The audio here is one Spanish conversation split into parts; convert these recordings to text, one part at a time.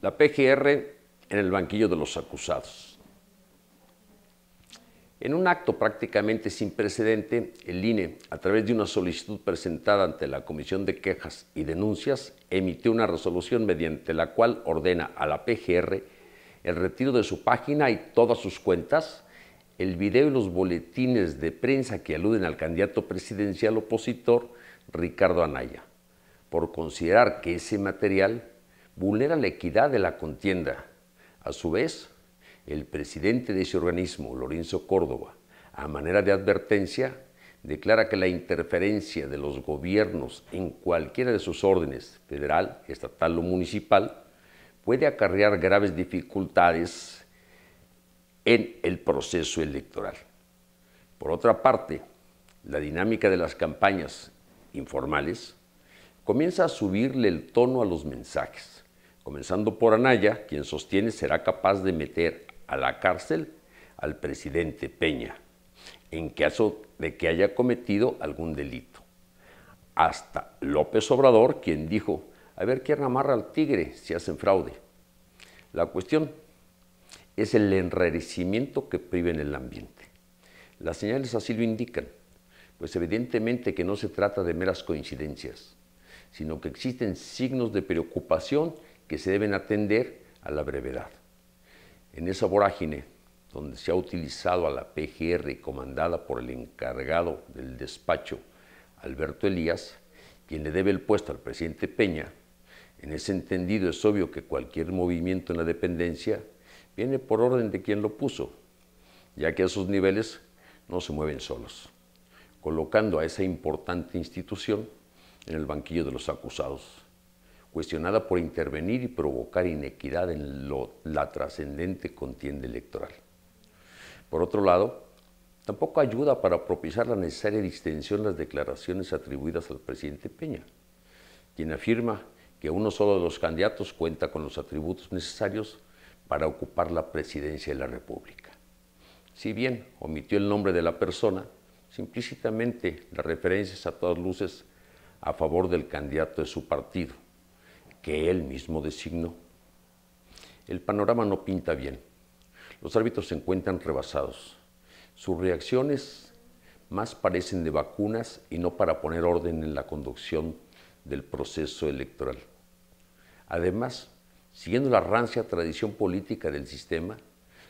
La PGR en el banquillo de los acusados. En un acto prácticamente sin precedente, el INE, a través de una solicitud presentada ante la Comisión de Quejas y Denuncias, emitió una resolución mediante la cual ordena a la PGR el retiro de su página y todas sus cuentas, el video y los boletines de prensa que aluden al candidato presidencial opositor Ricardo Anaya por considerar que ese material vulnera la equidad de la contienda. A su vez, el presidente de ese organismo, Lorenzo Córdoba, a manera de advertencia, declara que la interferencia de los gobiernos en cualquiera de sus órdenes, federal, estatal o municipal, puede acarrear graves dificultades en el proceso electoral. Por otra parte, la dinámica de las campañas informales comienza a subirle el tono a los mensajes, comenzando por Anaya, quien sostiene será capaz de meter a la cárcel al presidente Peña, en caso de que haya cometido algún delito. Hasta López Obrador, quien dijo, a ver quién amarra al tigre si hacen fraude. La cuestión es el enrarecimiento que prive en el ambiente. Las señales así lo indican, pues evidentemente que no se trata de meras coincidencias sino que existen signos de preocupación que se deben atender a la brevedad. En esa vorágine, donde se ha utilizado a la PGR comandada por el encargado del despacho, Alberto Elías, quien le debe el puesto al presidente Peña, en ese entendido es obvio que cualquier movimiento en la dependencia viene por orden de quien lo puso, ya que esos niveles no se mueven solos, colocando a esa importante institución en el banquillo de los acusados, cuestionada por intervenir y provocar inequidad en la trascendente contienda electoral. Por otro lado, tampoco ayuda para propiciar la necesaria distensión las declaraciones atribuidas al presidente Peña, quien afirma que uno solo de los candidatos cuenta con los atributos necesarios para ocupar la presidencia de la República. Si bien omitió el nombre de la persona, implícitamente las referencias a todas luces a favor del candidato de su partido, que él mismo designó. El panorama no pinta bien. Los árbitros se encuentran rebasados. Sus reacciones más parecen de vacunas y no para poner orden en la conducción del proceso electoral. Además, siguiendo la rancia tradición política del sistema,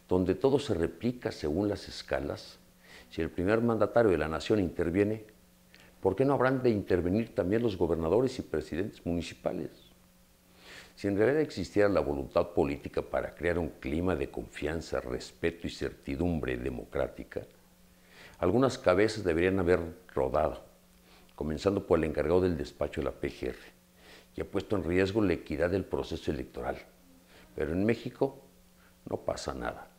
donde todo se replica según las escalas, si el primer mandatario de la nación interviene, ¿Por qué no habrán de intervenir también los gobernadores y presidentes municipales? Si en realidad existiera la voluntad política para crear un clima de confianza, respeto y certidumbre democrática, algunas cabezas deberían haber rodado, comenzando por el encargado del despacho de la PGR, que ha puesto en riesgo la equidad del proceso electoral. Pero en México no pasa nada.